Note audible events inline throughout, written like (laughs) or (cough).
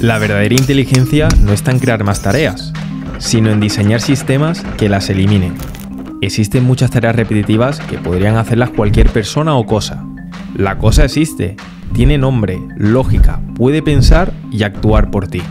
La verdadera inteligencia no está en crear más tareas, sino en diseñar sistemas que las eliminen. Existen muchas tareas repetitivas que podrían hacerlas cualquier persona o cosa. La cosa existe, tiene nombre, lógica, puede pensar y actuar por ti.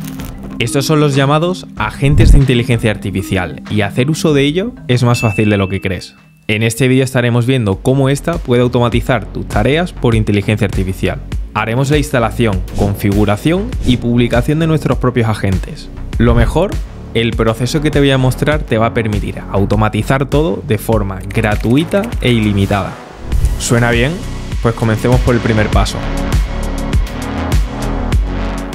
Estos son los llamados agentes de inteligencia artificial y hacer uso de ello es más fácil de lo que crees. En este vídeo estaremos viendo cómo esta puede automatizar tus tareas por inteligencia artificial. Haremos la instalación, configuración y publicación de nuestros propios agentes. Lo mejor, el proceso que te voy a mostrar te va a permitir automatizar todo de forma gratuita e ilimitada. ¿Suena bien? Pues comencemos por el primer paso.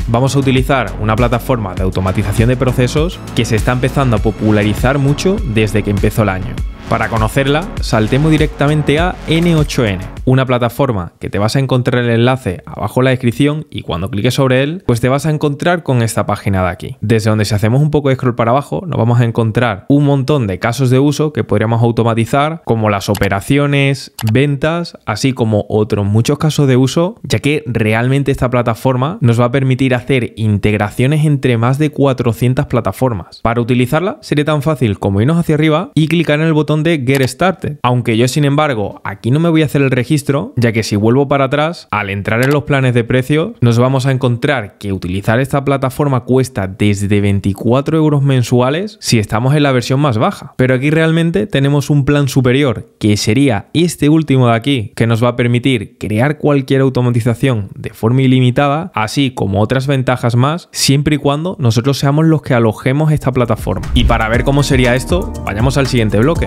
Vamos a utilizar una plataforma de automatización de procesos que se está empezando a popularizar mucho desde que empezó el año. Para conocerla, saltemos directamente a N8N, una plataforma que te vas a encontrar el enlace abajo en la descripción y cuando cliques sobre él, pues te vas a encontrar con esta página de aquí. Desde donde si hacemos un poco de scroll para abajo, nos vamos a encontrar un montón de casos de uso que podríamos automatizar, como las operaciones, ventas, así como otros muchos casos de uso, ya que realmente esta plataforma nos va a permitir hacer integraciones entre más de 400 plataformas. Para utilizarla sería tan fácil como irnos hacia arriba y clicar en el botón de Get Started. Aunque yo, sin embargo, aquí no me voy a hacer el registro ya que si vuelvo para atrás, al entrar en los planes de precios, nos vamos a encontrar que utilizar esta plataforma cuesta desde 24 euros mensuales si estamos en la versión más baja. Pero aquí realmente tenemos un plan superior, que sería este último de aquí, que nos va a permitir crear cualquier automatización de forma ilimitada, así como otras ventajas más, siempre y cuando nosotros seamos los que alojemos esta plataforma. Y para ver cómo sería esto, vayamos al siguiente bloque.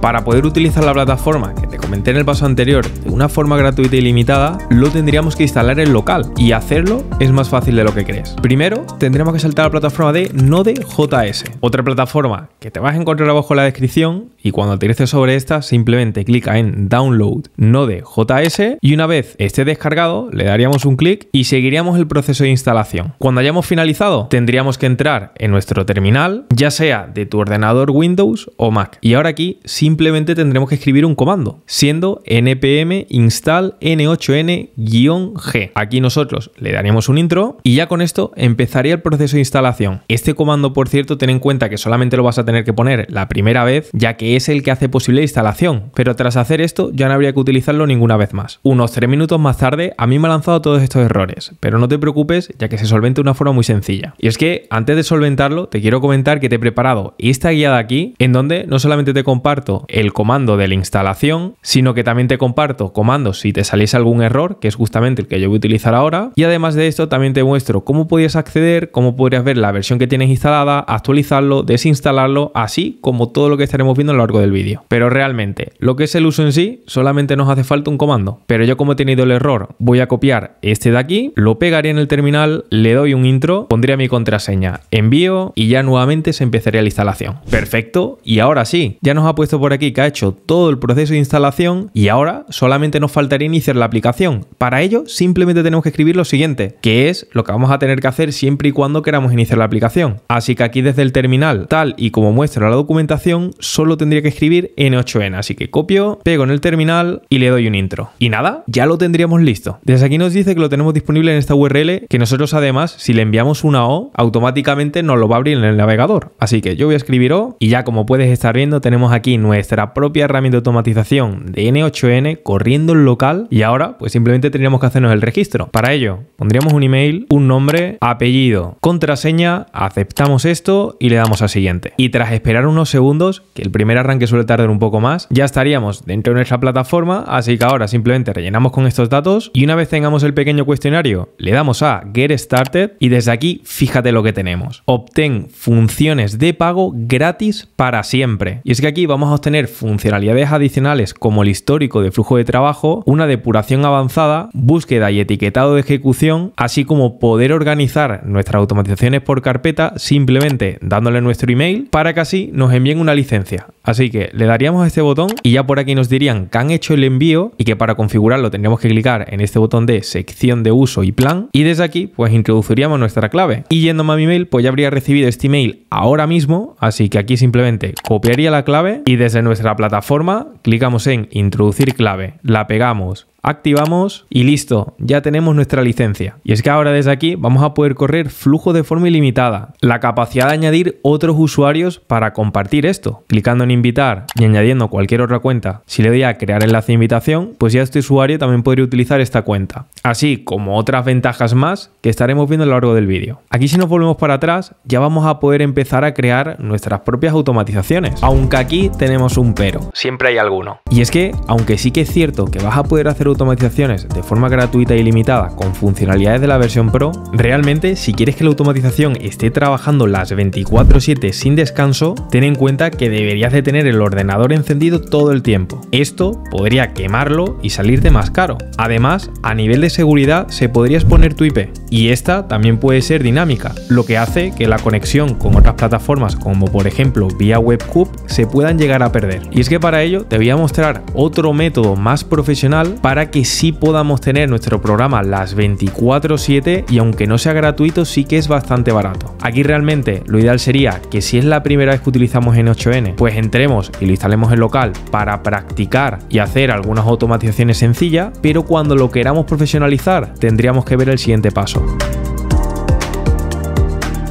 Para poder utilizar la plataforma que comenté en el paso anterior, de una forma gratuita y limitada, lo tendríamos que instalar en local y hacerlo es más fácil de lo que crees. Primero, tendremos que saltar a la plataforma de Node.js, otra plataforma que te vas a encontrar abajo en la descripción y cuando te aterrices sobre esta simplemente clica en Download Node.js y una vez esté descargado le daríamos un clic y seguiríamos el proceso de instalación. Cuando hayamos finalizado tendríamos que entrar en nuestro terminal, ya sea de tu ordenador Windows o Mac. Y ahora aquí simplemente tendremos que escribir un comando siendo npm install n8n-g. Aquí nosotros le daríamos un intro y ya con esto empezaría el proceso de instalación. Este comando, por cierto, ten en cuenta que solamente lo vas a tener que poner la primera vez, ya que es el que hace posible la instalación, pero tras hacer esto ya no habría que utilizarlo ninguna vez más. Unos tres minutos más tarde a mí me ha lanzado todos estos errores, pero no te preocupes ya que se solventa de una forma muy sencilla. Y es que antes de solventarlo te quiero comentar que te he preparado esta guía de aquí en donde no solamente te comparto el comando de la instalación, sino que también te comparto comandos si te saliese algún error, que es justamente el que yo voy a utilizar ahora. Y además de esto, también te muestro cómo podías acceder, cómo podrías ver la versión que tienes instalada, actualizarlo, desinstalarlo, así como todo lo que estaremos viendo a lo largo del vídeo. Pero realmente, lo que es el uso en sí, solamente nos hace falta un comando. Pero yo como he tenido el error, voy a copiar este de aquí, lo pegaré en el terminal, le doy un intro, pondría mi contraseña, envío y ya nuevamente se empezaría la instalación. Perfecto. Y ahora sí, ya nos ha puesto por aquí que ha hecho todo el proceso de instalación y ahora solamente nos faltaría iniciar la aplicación. Para ello simplemente tenemos que escribir lo siguiente, que es lo que vamos a tener que hacer siempre y cuando queramos iniciar la aplicación. Así que aquí desde el terminal, tal y como muestra la documentación, solo tendría que escribir N8N. Así que copio, pego en el terminal y le doy un intro. Y nada, ya lo tendríamos listo. Desde aquí nos dice que lo tenemos disponible en esta URL, que nosotros además, si le enviamos una O, automáticamente nos lo va a abrir en el navegador. Así que yo voy a escribir O y ya como puedes estar viendo, tenemos aquí nuestra propia herramienta de automatización de N8N corriendo el local y ahora pues simplemente tendríamos que hacernos el registro. Para ello pondríamos un email, un nombre, apellido, contraseña, aceptamos esto y le damos a siguiente. Y tras esperar unos segundos, que el primer arranque suele tardar un poco más, ya estaríamos dentro de nuestra plataforma, así que ahora simplemente rellenamos con estos datos y una vez tengamos el pequeño cuestionario le damos a Get Started y desde aquí fíjate lo que tenemos. Obtén funciones de pago gratis para siempre. Y es que aquí vamos a obtener funcionalidades adicionales como el histórico de flujo de trabajo, una depuración avanzada, búsqueda y etiquetado de ejecución, así como poder organizar nuestras automatizaciones por carpeta simplemente dándole nuestro email para que así nos envíen una licencia. Así que le daríamos este botón y ya por aquí nos dirían que han hecho el envío y que para configurarlo tendríamos que clicar en este botón de sección de uso y plan y desde aquí pues introduciríamos nuestra clave. Y yéndome a mi email pues ya habría recibido este email ahora mismo, así que aquí simplemente copiaría la clave y desde nuestra plataforma clicamos en introducir clave, la pegamos activamos y listo, ya tenemos nuestra licencia. Y es que ahora desde aquí vamos a poder correr flujo de forma ilimitada. La capacidad de añadir otros usuarios para compartir esto. Clicando en invitar y añadiendo cualquier otra cuenta, si le doy a crear enlace de invitación, pues ya este usuario también podría utilizar esta cuenta. Así como otras ventajas más que estaremos viendo a lo largo del vídeo. Aquí si nos volvemos para atrás, ya vamos a poder empezar a crear nuestras propias automatizaciones. Aunque aquí tenemos un pero. Siempre hay alguno. Y es que, aunque sí que es cierto que vas a poder hacer automatizaciones de forma gratuita y limitada con funcionalidades de la versión Pro, realmente si quieres que la automatización esté trabajando las 24/7 sin descanso, ten en cuenta que deberías de tener el ordenador encendido todo el tiempo. Esto podría quemarlo y salirte más caro. Además, a nivel de seguridad se podría exponer tu IP y esta también puede ser dinámica, lo que hace que la conexión con otras plataformas como por ejemplo vía WebCube se puedan llegar a perder. Y es que para ello te voy a mostrar otro método más profesional para que sí podamos tener nuestro programa las 24/7 y aunque no sea gratuito sí que es bastante barato. Aquí realmente lo ideal sería que si es la primera vez que utilizamos en 8N, pues entremos y lo instalemos en local para practicar y hacer algunas automatizaciones sencillas, pero cuando lo queramos profesionalizar tendríamos que ver el siguiente paso.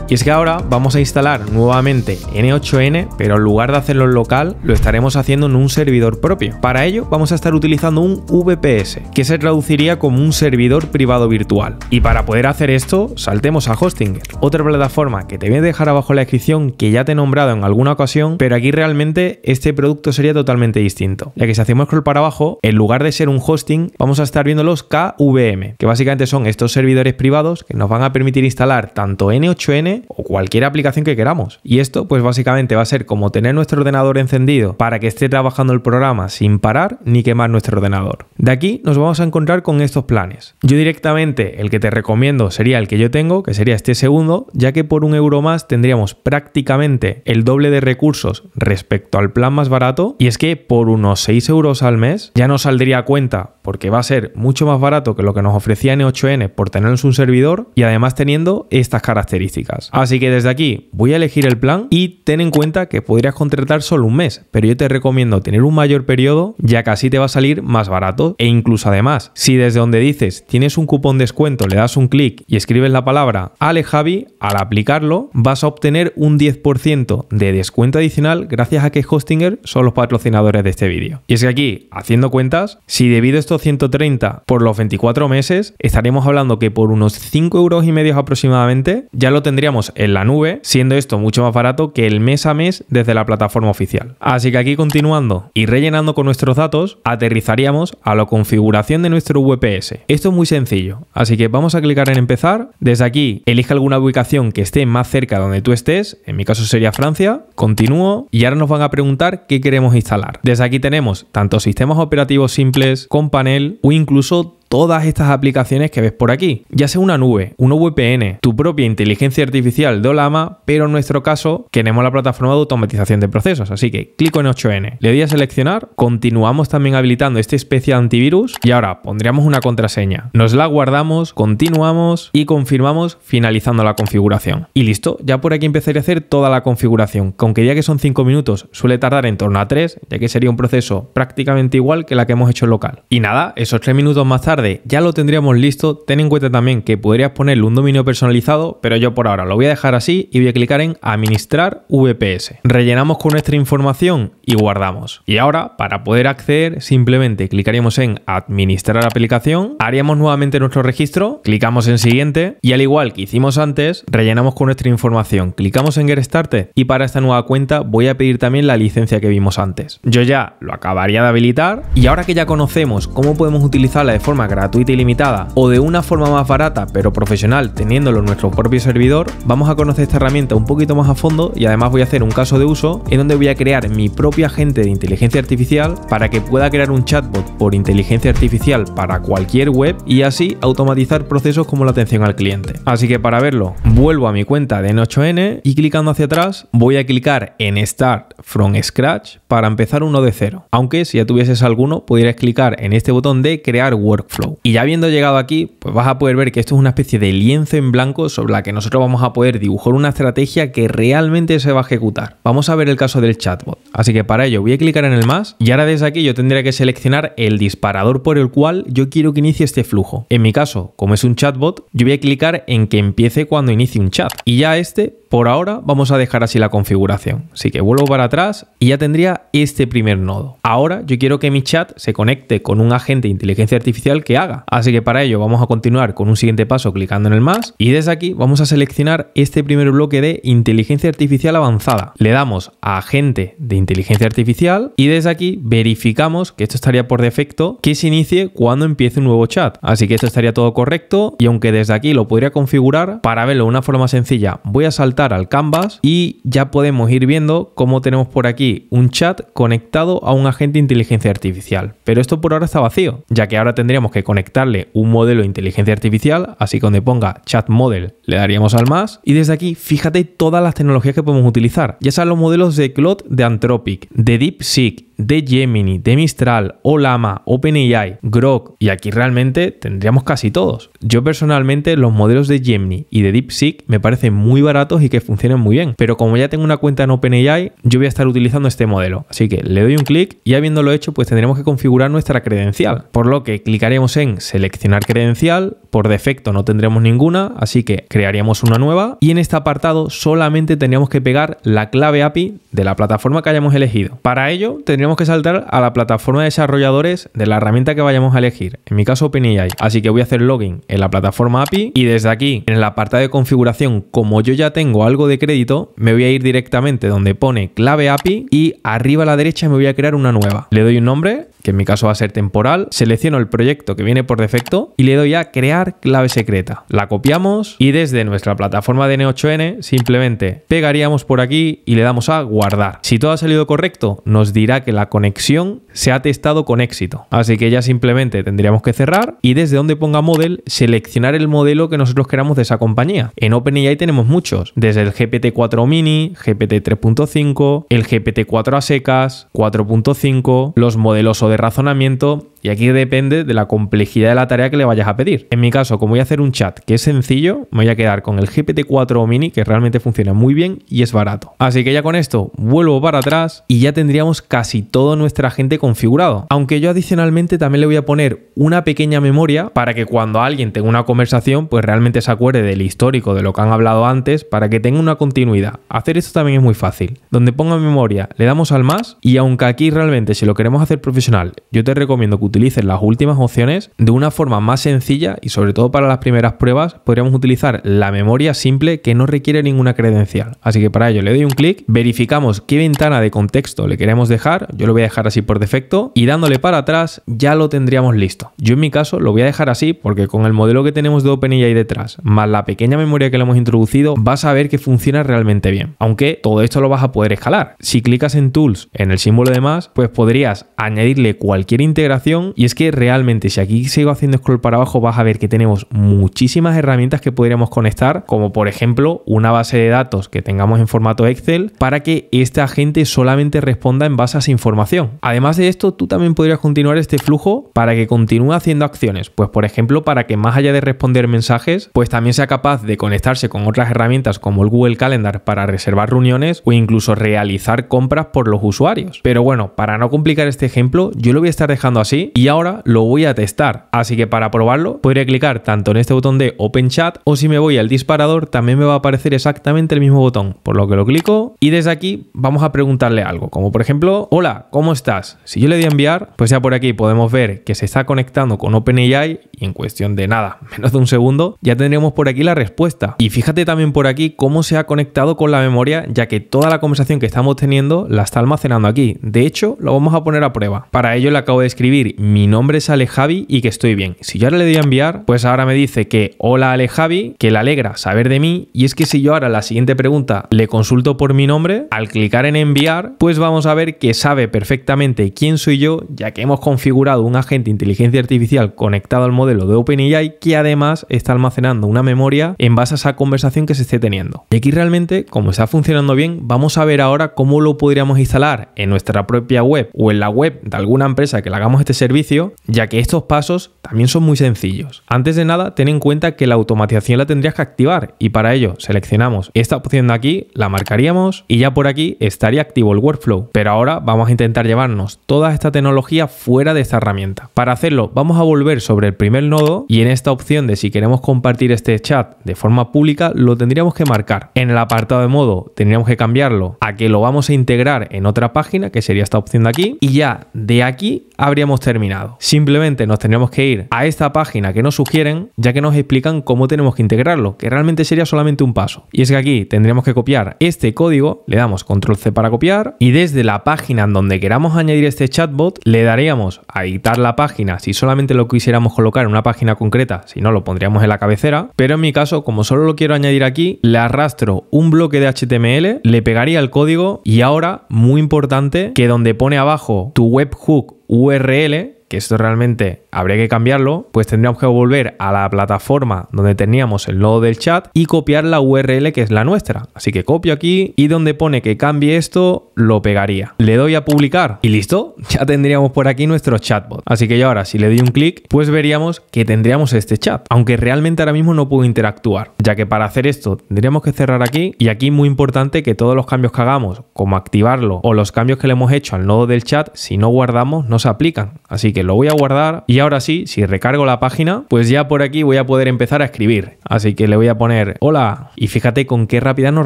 Y es que ahora vamos a instalar nuevamente N8N, pero en lugar de hacerlo en local, lo estaremos haciendo en un servidor propio. Para ello vamos a estar utilizando un VPS, que se traduciría como un servidor privado virtual. Y para poder hacer esto, saltemos a Hostinger, otra plataforma que te voy a dejar abajo en la descripción que ya te he nombrado en alguna ocasión, pero aquí realmente este producto sería totalmente distinto. Ya que si hacemos scroll para abajo, en lugar de ser un hosting, vamos a estar viendo los KVM, que básicamente son estos servidores privados que nos van a permitir instalar tanto N8N o cualquier aplicación que queramos. Y esto pues básicamente va a ser como tener nuestro ordenador encendido para que esté trabajando el programa sin parar ni quemar nuestro ordenador. De aquí nos vamos a encontrar con estos planes. Yo directamente el que te recomiendo sería el que yo tengo, que sería este segundo, ya que por un euro más tendríamos prácticamente el doble de recursos respecto al plan más barato. Y es que por unos 6 euros al mes ya nos saldría cuenta porque va a ser mucho más barato que lo que nos ofrecía N8N por tenernos un servidor y además teniendo estas características. Así que desde aquí voy a elegir el plan y ten en cuenta que podrías contratar solo un mes, pero yo te recomiendo tener un mayor periodo ya que así te va a salir más barato e incluso además, si desde donde dices tienes un cupón descuento, le das un clic y escribes la palabra Alejavi, al aplicarlo vas a obtener un 10% de descuento adicional gracias a que Hostinger son los patrocinadores de este vídeo. Y es que aquí, haciendo cuentas, si debido a estos 130 por los 24 meses, estaremos hablando que por unos 5 euros y medio aproximadamente ya lo tendríamos en la nube, siendo esto mucho más barato que el mes a mes desde la plataforma oficial. Así que aquí continuando y rellenando con nuestros datos, aterrizaríamos a la configuración de nuestro VPS. Esto es muy sencillo, así que vamos a clicar en empezar. Desde aquí, elige alguna ubicación que esté más cerca donde tú estés, en mi caso sería Francia, continúo y ahora nos van a preguntar qué queremos instalar. Desde aquí tenemos tanto sistemas operativos simples con panel o incluso todas estas aplicaciones que ves por aquí. Ya sea una nube, un VPN, tu propia inteligencia artificial de pero en nuestro caso tenemos la plataforma de automatización de procesos. Así que clico en 8N, le doy a seleccionar, continuamos también habilitando esta especie de antivirus y ahora pondríamos una contraseña. Nos la guardamos, continuamos y confirmamos finalizando la configuración. Y listo, ya por aquí empezaré a hacer toda la configuración, con que ya que son 5 minutos suele tardar en torno a 3, ya que sería un proceso prácticamente igual que la que hemos hecho local. Y nada, esos 3 minutos más tarde ya lo tendríamos listo, ten en cuenta también que podrías ponerle un dominio personalizado, pero yo por ahora lo voy a dejar así y voy a clicar en administrar VPS. Rellenamos con nuestra información y guardamos. Y ahora, para poder acceder, simplemente clicaríamos en administrar aplicación, haríamos nuevamente nuestro registro, clicamos en siguiente y al igual que hicimos antes, rellenamos con nuestra información, clicamos en get started y para esta nueva cuenta voy a pedir también la licencia que vimos antes. Yo ya lo acabaría de habilitar y ahora que ya conocemos cómo podemos utilizarla de forma gratuita y limitada o de una forma más barata pero profesional teniéndolo en nuestro propio servidor, vamos a conocer esta herramienta un poquito más a fondo y además voy a hacer un caso de uso en donde voy a crear mi propia agente de inteligencia artificial para que pueda crear un chatbot por inteligencia artificial para cualquier web y así automatizar procesos como la atención al cliente. Así que para verlo, vuelvo a mi cuenta de N8N y clicando hacia atrás voy a clicar en Start from Scratch para empezar uno de cero. Aunque si ya tuvieses alguno, pudieras clicar en este botón de crear workflow y ya habiendo llegado aquí, pues vas a poder ver que esto es una especie de lienzo en blanco sobre la que nosotros vamos a poder dibujar una estrategia que realmente se va a ejecutar. Vamos a ver el caso del chatbot. Así que para ello voy a clicar en el más y ahora desde aquí yo tendría que seleccionar el disparador por el cual yo quiero que inicie este flujo. En mi caso, como es un chatbot, yo voy a clicar en que empiece cuando inicie un chat. Y ya este por ahora vamos a dejar así la configuración. Así que vuelvo para atrás y ya tendría este primer nodo. Ahora yo quiero que mi chat se conecte con un agente de inteligencia artificial que haga. Así que para ello vamos a continuar con un siguiente paso clicando en el más y desde aquí vamos a seleccionar este primer bloque de inteligencia artificial avanzada. Le damos a agente de inteligencia artificial y desde aquí verificamos que esto estaría por defecto que se inicie cuando empiece un nuevo chat. Así que esto estaría todo correcto y aunque desde aquí lo podría configurar para verlo de una forma sencilla voy a saltar al canvas y ya podemos ir viendo cómo tenemos por aquí un chat conectado a un agente de inteligencia artificial. Pero esto por ahora está vacío, ya que ahora tendríamos que conectarle un modelo de inteligencia artificial, así que donde ponga chat model le daríamos al más y desde aquí fíjate todas las tecnologías que podemos utilizar. Ya sean los modelos de Claude de Anthropic, de DeepSeek, de Gemini, de Mistral, Olama, OpenAI, Grok, y aquí realmente tendríamos casi todos. Yo personalmente los modelos de Gemini y de DeepSeek me parecen muy baratos y que funcionan muy bien, pero como ya tengo una cuenta en OpenAI, yo voy a estar utilizando este modelo. Así que le doy un clic y habiéndolo hecho, pues tendremos que configurar nuestra credencial, por lo que clicaremos en seleccionar credencial, por defecto no tendremos ninguna, así que crearíamos una nueva y en este apartado solamente tendríamos que pegar la clave API de la plataforma que hayamos elegido. Para ello tendríamos tenemos que saltar a la plataforma de desarrolladores de la herramienta que vayamos a elegir. En mi caso, OpenAI. Así que voy a hacer login en la plataforma API y desde aquí, en la parte de configuración, como yo ya tengo algo de crédito, me voy a ir directamente donde pone clave API y arriba a la derecha me voy a crear una nueva. Le doy un nombre que en mi caso va a ser temporal, selecciono el proyecto que viene por defecto y le doy a crear clave secreta. La copiamos y desde nuestra plataforma de N8N simplemente pegaríamos por aquí y le damos a guardar. Si todo ha salido correcto, nos dirá que la conexión se ha testado con éxito. Así que ya simplemente tendríamos que cerrar y desde donde ponga model, seleccionar el modelo que nosotros queramos de esa compañía. En OpenAI tenemos muchos, desde el GPT-4 mini, GPT 3.5, el GPT-4 a secas, 4.5, los modelos de razonamiento y aquí depende de la complejidad de la tarea que le vayas a pedir. En mi caso, como voy a hacer un chat que es sencillo, me voy a quedar con el GPT-4 mini que realmente funciona muy bien y es barato. Así que ya con esto vuelvo para atrás y ya tendríamos casi toda nuestra gente configurado. Aunque yo adicionalmente también le voy a poner una pequeña memoria para que cuando alguien tenga una conversación pues realmente se acuerde del histórico de lo que han hablado antes para que tenga una continuidad. Hacer esto también es muy fácil. Donde ponga memoria le damos al más y aunque aquí realmente si lo queremos hacer profesional yo te recomiendo que utilices las últimas opciones de una forma más sencilla y sobre todo para las primeras pruebas podríamos utilizar la memoria simple que no requiere ninguna credencial. Así que para ello le doy un clic, verificamos qué ventana de contexto le queremos dejar, yo lo voy a dejar así por defecto y dándole para atrás ya lo tendríamos listo. Yo en mi caso lo voy a dejar así porque con el modelo que tenemos de OpenAI detrás más la pequeña memoria que le hemos introducido vas a ver que funciona realmente bien. Aunque todo esto lo vas a poder escalar. Si clicas en Tools en el símbolo de más pues podrías añadirle cualquier integración y es que realmente si aquí sigo haciendo scroll para abajo vas a ver que tenemos muchísimas herramientas que podríamos conectar como por ejemplo una base de datos que tengamos en formato Excel para que esta agente solamente responda en base a esa información. Además de esto tú también podrías continuar este flujo para que continúe haciendo acciones pues por ejemplo para que más allá de responder mensajes pues también sea capaz de conectarse con otras herramientas como el Google Calendar para reservar reuniones o incluso realizar compras por los usuarios. Pero bueno, para no complicar este ejemplo, yo lo voy a estar dejando así y ahora lo voy a testar. Así que para probarlo podría clicar tanto en este botón de Open Chat o si me voy al disparador también me va a aparecer exactamente el mismo botón, por lo que lo clico y desde aquí vamos a preguntarle algo, como por ejemplo, hola, ¿cómo estás? Si yo le doy a enviar, pues ya por aquí podemos ver que se está conectando con OpenAI y en cuestión de nada, (laughs) menos de un segundo, ya tendremos por aquí la respuesta. Y fíjate también por aquí cómo se ha conectado con la memoria, ya que toda la conversación que estamos teniendo la está almacenando aquí. De hecho, lo vamos a poner a prueba. Para para ello le acabo de escribir, mi nombre es Alejavi y que estoy bien. Si yo ahora le doy a enviar, pues ahora me dice que hola Alejavi, que le alegra saber de mí. Y es que si yo ahora la siguiente pregunta le consulto por mi nombre, al clicar en enviar, pues vamos a ver que sabe perfectamente quién soy yo, ya que hemos configurado un agente de inteligencia artificial conectado al modelo de OpenAI que además está almacenando una memoria en base a esa conversación que se esté teniendo. Y aquí realmente, como está funcionando bien, vamos a ver ahora cómo lo podríamos instalar en nuestra propia web o en la web de algún una empresa que le hagamos este servicio, ya que estos pasos también son muy sencillos. Antes de nada, ten en cuenta que la automatización la tendrías que activar y para ello seleccionamos esta opción de aquí, la marcaríamos y ya por aquí estaría activo el workflow. Pero ahora vamos a intentar llevarnos toda esta tecnología fuera de esta herramienta. Para hacerlo, vamos a volver sobre el primer nodo y en esta opción de si queremos compartir este chat de forma pública, lo tendríamos que marcar. En el apartado de modo tendríamos que cambiarlo a que lo vamos a integrar en otra página, que sería esta opción de aquí, y ya de ahí aquí habríamos terminado. Simplemente nos tendríamos que ir a esta página que nos sugieren, ya que nos explican cómo tenemos que integrarlo, que realmente sería solamente un paso. Y es que aquí tendríamos que copiar este código, le damos control C para copiar, y desde la página en donde queramos añadir este chatbot, le daríamos a editar la página si solamente lo quisiéramos colocar en una página concreta, si no lo pondríamos en la cabecera, pero en mi caso, como solo lo quiero añadir aquí, le arrastro un bloque de HTML, le pegaría el código y ahora, muy importante, que donde pone abajo tu webhook URL, que esto realmente habría que cambiarlo, pues tendríamos que volver a la plataforma donde teníamos el nodo del chat y copiar la URL que es la nuestra. Así que copio aquí y donde pone que cambie esto, lo pegaría. Le doy a publicar y listo, (laughs) ya tendríamos por aquí nuestro chatbot. Así que yo ahora si le doy un clic, pues veríamos que tendríamos este chat, aunque realmente ahora mismo no puedo interactuar, ya que para hacer esto tendríamos que cerrar aquí y aquí muy importante que todos los cambios que hagamos, como activarlo o los cambios que le hemos hecho al nodo del chat, si no guardamos no se aplican. Así que lo voy a guardar y ahora ahora sí, si recargo la página, pues ya por aquí voy a poder empezar a escribir. Así que le voy a poner hola y fíjate con qué rapidez nos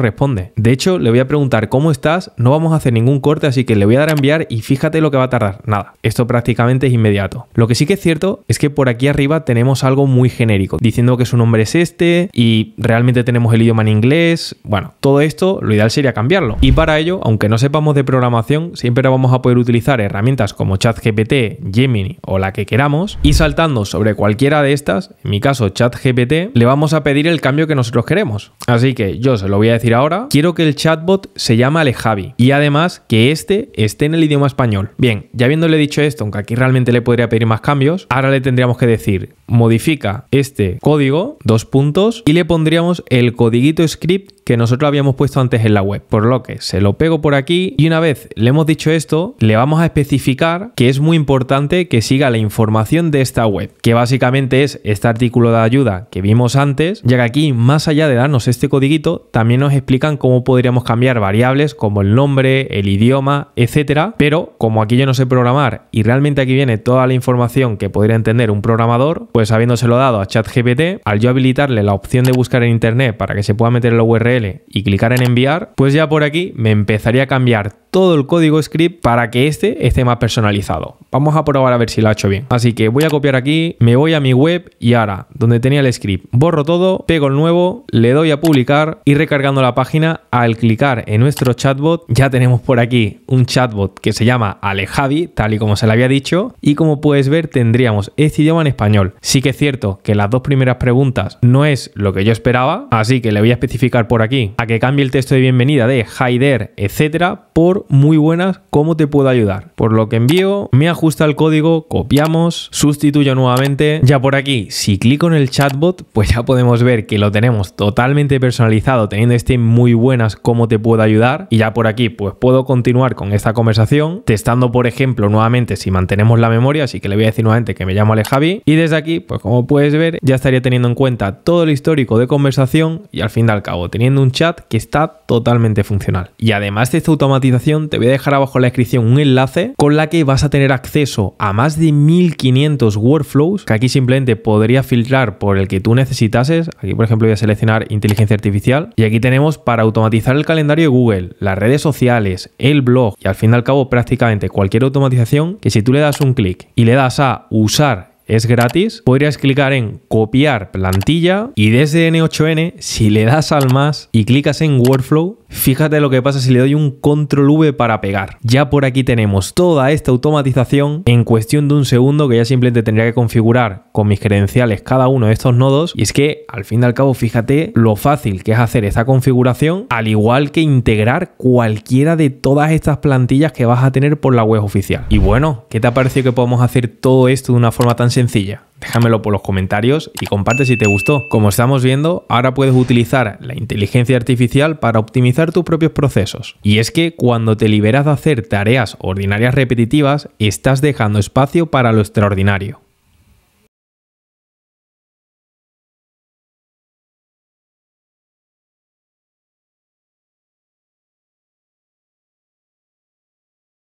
responde. De hecho, le voy a preguntar cómo estás, no vamos a hacer ningún corte, así que le voy a dar a enviar y fíjate lo que va a tardar. Nada, esto prácticamente es inmediato. Lo que sí que es cierto es que por aquí arriba tenemos algo muy genérico, diciendo que su nombre es este y realmente tenemos el idioma en inglés. Bueno, todo esto lo ideal sería cambiarlo. Y para ello, aunque no sepamos de programación, siempre vamos a poder utilizar herramientas como ChatGPT, Gemini o la que queramos y saltando sobre cualquiera de estas, en mi caso ChatGPT, le vamos a pedir el cambio que nosotros queremos. Así que yo se lo voy a decir ahora, quiero que el chatbot se llame Alejavi y además que este esté en el idioma español. Bien, ya habiéndole dicho esto, aunque aquí realmente le podría pedir más cambios, ahora le tendríamos que decir modifica este código, dos puntos, y le pondríamos el codiguito script que nosotros habíamos puesto antes en la web. Por lo que se lo pego por aquí y una vez le hemos dicho esto, le vamos a especificar que es muy importante que siga la información de esta web, que básicamente es este artículo de ayuda que vimos antes, ya que aquí, más allá de darnos este codiguito, también nos explican cómo podríamos cambiar variables como el nombre, el idioma, etcétera. Pero como aquí yo no sé programar y realmente aquí viene toda la información que podría entender un programador, pues habiéndoselo dado a ChatGPT, al yo habilitarle la opción de buscar en internet para que se pueda meter en la URL y clicar en enviar, pues ya por aquí me empezaría a cambiar todo el código script para que este esté más personalizado. Vamos a probar a ver si lo ha hecho bien. Así que voy a copiar aquí, me voy a mi web y ahora, donde tenía el script, borro todo, pego el nuevo, le doy a publicar y recargando la página, al clicar en nuestro chatbot, ya tenemos por aquí un chatbot que se llama Alejavi, tal y como se le había dicho, y como puedes ver tendríamos este idioma en español. Sí que es cierto que las dos primeras preguntas no es lo que yo esperaba, así que le voy a especificar por aquí a que cambie el texto de bienvenida de Hi etcétera, por muy buenas, ¿cómo te puedo ayudar? Por lo que envío, me ajusta el código, copiamos, sustituyo nuevamente. Ya por aquí, si clico en el chatbot, pues ya podemos ver que lo tenemos totalmente personalizado, teniendo este muy buenas, ¿cómo te puedo ayudar? Y ya por aquí, pues puedo continuar con esta conversación, testando, por ejemplo, nuevamente si mantenemos la memoria, así que le voy a decir nuevamente que me llamo Alejavi. Y desde aquí, pues como puedes ver, ya estaría teniendo en cuenta todo el histórico de conversación y al fin y al cabo, teniendo un chat que está totalmente funcional. Y además de esta automatización, te voy a dejar abajo en la descripción un enlace con la que vas a tener acceso a más de 1500 workflows que aquí simplemente podría filtrar por el que tú necesitases. Aquí, por ejemplo, voy a seleccionar inteligencia artificial y aquí tenemos para automatizar el calendario de Google, las redes sociales, el blog y al fin y al cabo prácticamente cualquier automatización que si tú le das un clic y le das a usar es gratis, podrías clicar en copiar plantilla y desde N8N, si le das al más y clicas en workflow, fíjate lo que pasa si le doy un control V para pegar. Ya por aquí tenemos toda esta automatización en cuestión de un segundo que ya simplemente tendría que configurar con mis credenciales cada uno de estos nodos. Y es que al fin y al cabo, fíjate lo fácil que es hacer esta configuración, al igual que integrar cualquiera de todas estas plantillas que vas a tener por la web oficial. Y bueno, ¿qué te ha parecido que podemos hacer todo esto de una forma tan sencilla. Déjamelo por los comentarios y comparte si te gustó. Como estamos viendo, ahora puedes utilizar la inteligencia artificial para optimizar tus propios procesos. Y es que cuando te liberas de hacer tareas ordinarias repetitivas, estás dejando espacio para lo extraordinario.